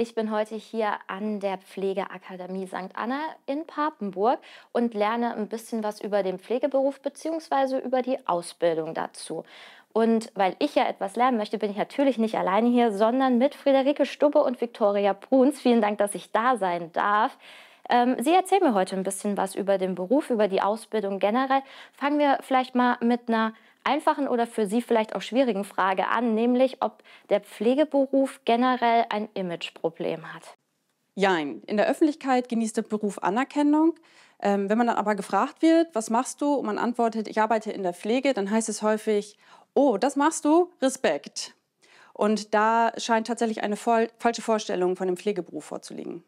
Ich bin heute hier an der Pflegeakademie St. Anna in Papenburg und lerne ein bisschen was über den Pflegeberuf bzw. über die Ausbildung dazu. Und weil ich ja etwas lernen möchte, bin ich natürlich nicht alleine hier, sondern mit Friederike Stubbe und Viktoria Bruns. Vielen Dank, dass ich da sein darf. Ähm, Sie erzählen mir heute ein bisschen was über den Beruf, über die Ausbildung generell. Fangen wir vielleicht mal mit einer einfachen oder für Sie vielleicht auch schwierigen Frage an, nämlich ob der Pflegeberuf generell ein Imageproblem hat. Jein. In der Öffentlichkeit genießt der Beruf Anerkennung. Ähm, wenn man dann aber gefragt wird, was machst du, und man antwortet, ich arbeite in der Pflege, dann heißt es häufig, oh, das machst du, Respekt. Und da scheint tatsächlich eine falsche Vorstellung von dem Pflegeberuf vorzuliegen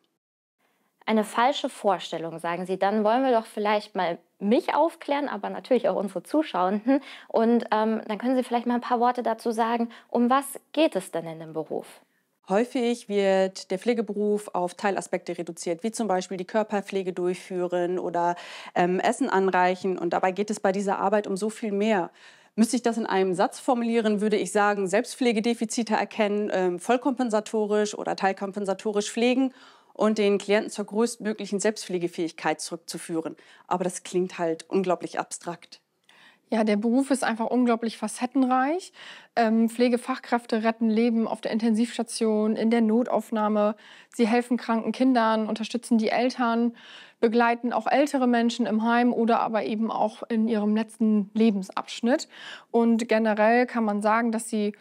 eine falsche Vorstellung, sagen Sie. Dann wollen wir doch vielleicht mal mich aufklären, aber natürlich auch unsere Zuschauenden. Und ähm, dann können Sie vielleicht mal ein paar Worte dazu sagen, um was geht es denn in dem Beruf? Häufig wird der Pflegeberuf auf Teilaspekte reduziert, wie zum Beispiel die Körperpflege durchführen oder ähm, Essen anreichen. Und dabei geht es bei dieser Arbeit um so viel mehr. Müsste ich das in einem Satz formulieren, würde ich sagen, Selbstpflegedefizite erkennen, ähm, vollkompensatorisch oder teilkompensatorisch pflegen und den Klienten zur größtmöglichen Selbstpflegefähigkeit zurückzuführen. Aber das klingt halt unglaublich abstrakt. Ja, der Beruf ist einfach unglaublich facettenreich. Ähm, Pflegefachkräfte retten Leben auf der Intensivstation, in der Notaufnahme. Sie helfen kranken Kindern, unterstützen die Eltern, begleiten auch ältere Menschen im Heim oder aber eben auch in ihrem letzten Lebensabschnitt. Und generell kann man sagen, dass sie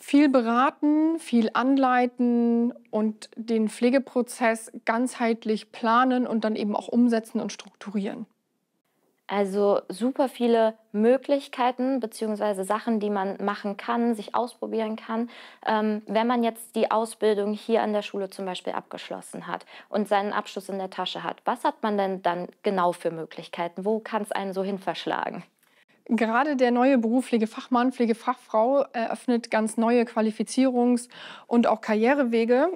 viel beraten, viel anleiten und den Pflegeprozess ganzheitlich planen und dann eben auch umsetzen und strukturieren. Also super viele Möglichkeiten bzw. Sachen, die man machen kann, sich ausprobieren kann, ähm, wenn man jetzt die Ausbildung hier an der Schule zum Beispiel abgeschlossen hat und seinen Abschluss in der Tasche hat. Was hat man denn dann genau für Möglichkeiten? Wo kann es einen so hin verschlagen? Gerade der neue Beruf Pflegefachmann, Pflegefachfrau eröffnet ganz neue Qualifizierungs- und auch Karrierewege.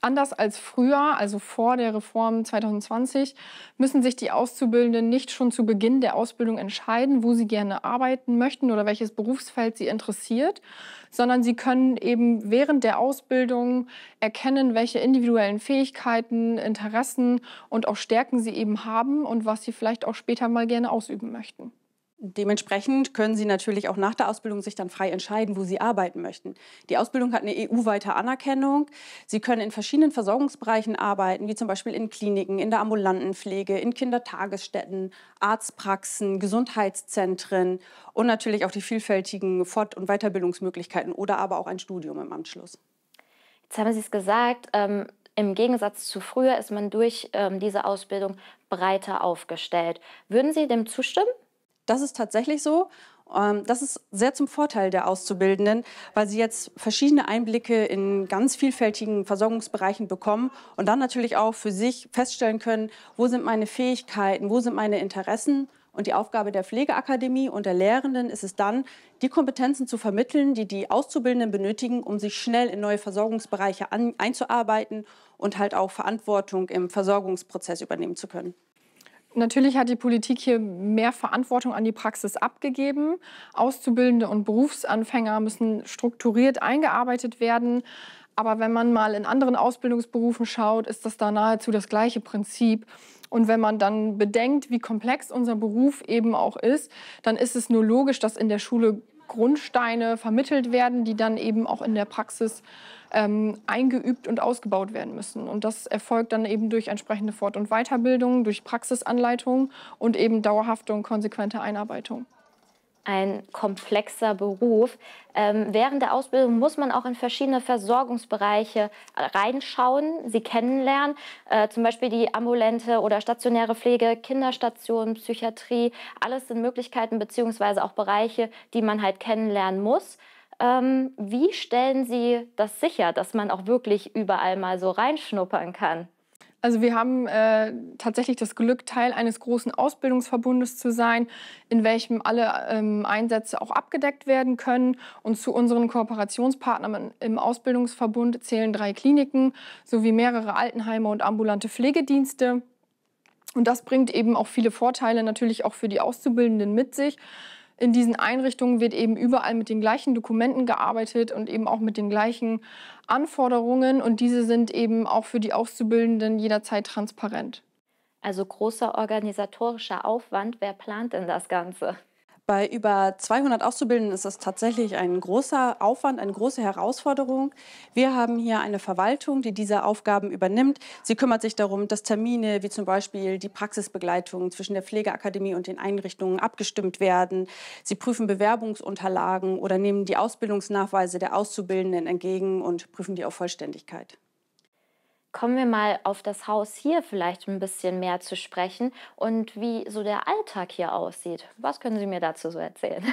Anders als früher, also vor der Reform 2020, müssen sich die Auszubildenden nicht schon zu Beginn der Ausbildung entscheiden, wo sie gerne arbeiten möchten oder welches Berufsfeld sie interessiert, sondern sie können eben während der Ausbildung erkennen, welche individuellen Fähigkeiten, Interessen und auch Stärken sie eben haben und was sie vielleicht auch später mal gerne ausüben möchten. Dementsprechend können Sie natürlich auch nach der Ausbildung sich dann frei entscheiden, wo Sie arbeiten möchten. Die Ausbildung hat eine EU-weite Anerkennung. Sie können in verschiedenen Versorgungsbereichen arbeiten, wie zum Beispiel in Kliniken, in der ambulanten Pflege, in Kindertagesstätten, Arztpraxen, Gesundheitszentren und natürlich auch die vielfältigen Fort- und Weiterbildungsmöglichkeiten oder aber auch ein Studium im Anschluss. Jetzt haben Sie es gesagt, ähm im Gegensatz zu früher ist man durch ähm, diese Ausbildung breiter aufgestellt. Würden Sie dem zustimmen? Das ist tatsächlich so. Ähm, das ist sehr zum Vorteil der Auszubildenden, weil sie jetzt verschiedene Einblicke in ganz vielfältigen Versorgungsbereichen bekommen und dann natürlich auch für sich feststellen können, wo sind meine Fähigkeiten, wo sind meine Interessen. Und die Aufgabe der Pflegeakademie und der Lehrenden ist es dann, die Kompetenzen zu vermitteln, die die Auszubildenden benötigen, um sich schnell in neue Versorgungsbereiche einzuarbeiten und halt auch Verantwortung im Versorgungsprozess übernehmen zu können. Natürlich hat die Politik hier mehr Verantwortung an die Praxis abgegeben. Auszubildende und Berufsanfänger müssen strukturiert eingearbeitet werden. Aber wenn man mal in anderen Ausbildungsberufen schaut, ist das da nahezu das gleiche Prinzip. Und wenn man dann bedenkt, wie komplex unser Beruf eben auch ist, dann ist es nur logisch, dass in der Schule Grundsteine vermittelt werden, die dann eben auch in der Praxis ähm, eingeübt und ausgebaut werden müssen. Und das erfolgt dann eben durch entsprechende Fort- und Weiterbildung, durch Praxisanleitung und eben dauerhafte und konsequente Einarbeitung ein komplexer Beruf. Ähm, während der Ausbildung muss man auch in verschiedene Versorgungsbereiche reinschauen, sie kennenlernen, äh, zum Beispiel die ambulante oder stationäre Pflege, Kinderstation, Psychiatrie, alles sind Möglichkeiten bzw. auch Bereiche, die man halt kennenlernen muss. Ähm, wie stellen Sie das sicher, dass man auch wirklich überall mal so reinschnuppern kann? Also wir haben äh, tatsächlich das Glück, Teil eines großen Ausbildungsverbundes zu sein, in welchem alle ähm, Einsätze auch abgedeckt werden können. Und zu unseren Kooperationspartnern im Ausbildungsverbund zählen drei Kliniken sowie mehrere Altenheime und ambulante Pflegedienste. Und das bringt eben auch viele Vorteile natürlich auch für die Auszubildenden mit sich in diesen Einrichtungen wird eben überall mit den gleichen Dokumenten gearbeitet und eben auch mit den gleichen Anforderungen. Und diese sind eben auch für die Auszubildenden jederzeit transparent. Also großer organisatorischer Aufwand, wer plant denn das Ganze? Bei über 200 Auszubildenden ist das tatsächlich ein großer Aufwand, eine große Herausforderung. Wir haben hier eine Verwaltung, die diese Aufgaben übernimmt. Sie kümmert sich darum, dass Termine wie zum Beispiel die Praxisbegleitung zwischen der Pflegeakademie und den Einrichtungen abgestimmt werden. Sie prüfen Bewerbungsunterlagen oder nehmen die Ausbildungsnachweise der Auszubildenden entgegen und prüfen die auf Vollständigkeit kommen wir mal auf das Haus hier vielleicht ein bisschen mehr zu sprechen und wie so der Alltag hier aussieht. Was können Sie mir dazu so erzählen?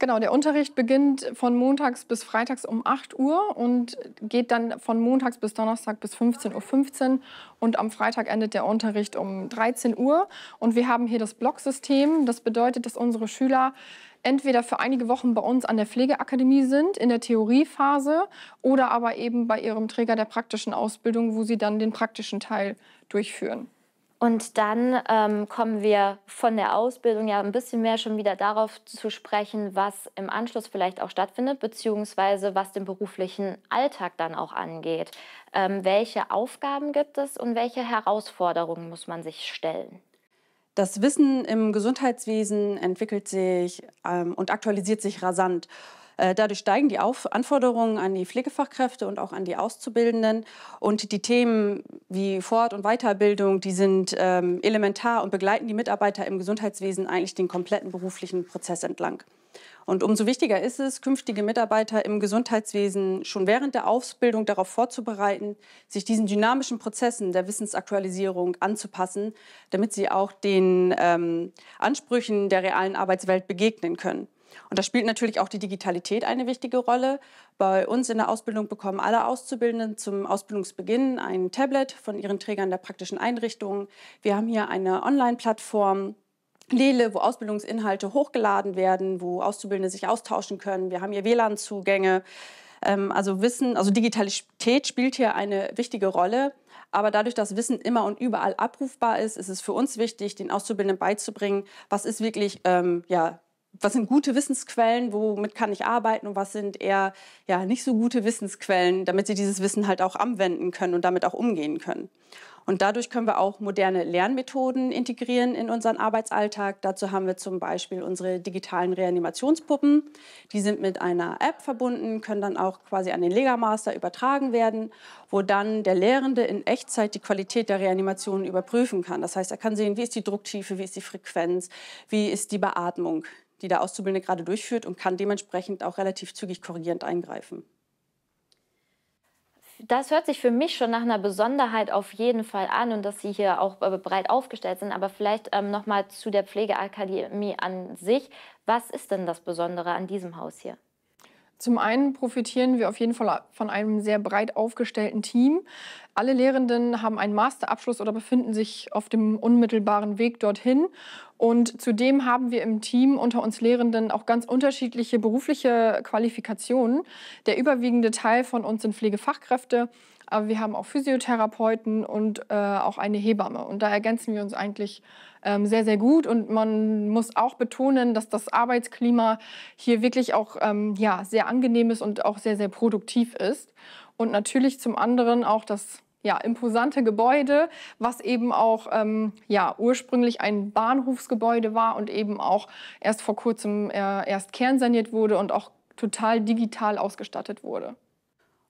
Genau, der Unterricht beginnt von montags bis freitags um 8 Uhr und geht dann von montags bis Donnerstag bis 15.15 Uhr. Und am Freitag endet der Unterricht um 13 Uhr. Und wir haben hier das Blocksystem. Das bedeutet, dass unsere Schüler entweder für einige Wochen bei uns an der Pflegeakademie sind, in der Theoriephase, oder aber eben bei ihrem Träger der praktischen Ausbildung, wo sie dann den praktischen Teil durchführen. Und dann ähm, kommen wir von der Ausbildung ja ein bisschen mehr schon wieder darauf zu sprechen, was im Anschluss vielleicht auch stattfindet, beziehungsweise was den beruflichen Alltag dann auch angeht. Ähm, welche Aufgaben gibt es und welche Herausforderungen muss man sich stellen? Das Wissen im Gesundheitswesen entwickelt sich ähm, und aktualisiert sich rasant. Äh, dadurch steigen die Auf Anforderungen an die Pflegefachkräfte und auch an die Auszubildenden. Und die Themen wie Fort- und Weiterbildung, die sind ähm, elementar und begleiten die Mitarbeiter im Gesundheitswesen eigentlich den kompletten beruflichen Prozess entlang. Und umso wichtiger ist es, künftige Mitarbeiter im Gesundheitswesen schon während der Ausbildung darauf vorzubereiten, sich diesen dynamischen Prozessen der Wissensaktualisierung anzupassen, damit sie auch den ähm, Ansprüchen der realen Arbeitswelt begegnen können. Und da spielt natürlich auch die Digitalität eine wichtige Rolle. Bei uns in der Ausbildung bekommen alle Auszubildenden zum Ausbildungsbeginn ein Tablet von ihren Trägern der praktischen Einrichtungen. Wir haben hier eine Online-Plattform. Lele, wo Ausbildungsinhalte hochgeladen werden, wo Auszubildende sich austauschen können. Wir haben hier WLAN-Zugänge. Ähm, also Wissen, also Digitalität spielt hier eine wichtige Rolle. Aber dadurch, dass Wissen immer und überall abrufbar ist, ist es für uns wichtig, den Auszubildenden beizubringen, was ist wirklich ähm, ja, was sind gute Wissensquellen, womit kann ich arbeiten und was sind eher ja, nicht so gute Wissensquellen, damit sie dieses Wissen halt auch anwenden können und damit auch umgehen können. Und dadurch können wir auch moderne Lernmethoden integrieren in unseren Arbeitsalltag. Dazu haben wir zum Beispiel unsere digitalen Reanimationspuppen. Die sind mit einer App verbunden, können dann auch quasi an den Legamaster übertragen werden, wo dann der Lehrende in Echtzeit die Qualität der Reanimation überprüfen kann. Das heißt, er kann sehen, wie ist die Drucktiefe, wie ist die Frequenz, wie ist die Beatmung die der Auszubildende gerade durchführt und kann dementsprechend auch relativ zügig korrigierend eingreifen. Das hört sich für mich schon nach einer Besonderheit auf jeden Fall an und dass Sie hier auch äh, breit aufgestellt sind. Aber vielleicht ähm, nochmal zu der Pflegeakademie an sich. Was ist denn das Besondere an diesem Haus hier? Zum einen profitieren wir auf jeden Fall von einem sehr breit aufgestellten Team. Alle Lehrenden haben einen Masterabschluss oder befinden sich auf dem unmittelbaren Weg dorthin. Und zudem haben wir im Team unter uns Lehrenden auch ganz unterschiedliche berufliche Qualifikationen. Der überwiegende Teil von uns sind Pflegefachkräfte, aber wir haben auch Physiotherapeuten und äh, auch eine Hebamme. Und da ergänzen wir uns eigentlich ähm, sehr, sehr gut. Und man muss auch betonen, dass das Arbeitsklima hier wirklich auch ähm, ja, sehr angenehm ist und auch sehr, sehr produktiv ist. Und natürlich zum anderen auch das ja, imposante Gebäude, was eben auch ähm, ja, ursprünglich ein Bahnhofsgebäude war und eben auch erst vor kurzem äh, erst kernsaniert wurde und auch total digital ausgestattet wurde.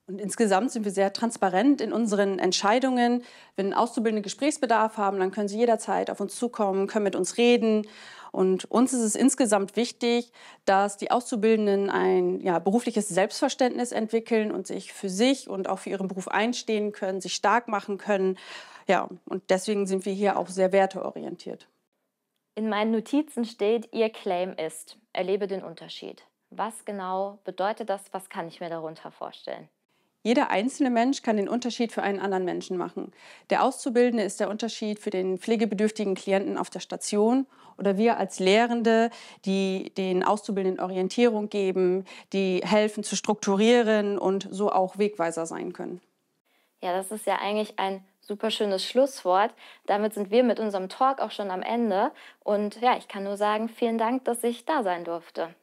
Und insgesamt sind wir sehr transparent in unseren Entscheidungen. Wenn Auszubildende Gesprächsbedarf haben, dann können sie jederzeit auf uns zukommen, können mit uns reden. Und uns ist es insgesamt wichtig, dass die Auszubildenden ein ja, berufliches Selbstverständnis entwickeln und sich für sich und auch für ihren Beruf einstehen können, sich stark machen können. Ja, und deswegen sind wir hier auch sehr werteorientiert. In meinen Notizen steht, Ihr Claim ist, erlebe den Unterschied. Was genau bedeutet das? Was kann ich mir darunter vorstellen? Jeder einzelne Mensch kann den Unterschied für einen anderen Menschen machen. Der Auszubildende ist der Unterschied für den pflegebedürftigen Klienten auf der Station oder wir als Lehrende, die den Auszubildenden Orientierung geben, die helfen zu strukturieren und so auch Wegweiser sein können. Ja, das ist ja eigentlich ein super schönes Schlusswort. Damit sind wir mit unserem Talk auch schon am Ende. Und ja, ich kann nur sagen, vielen Dank, dass ich da sein durfte.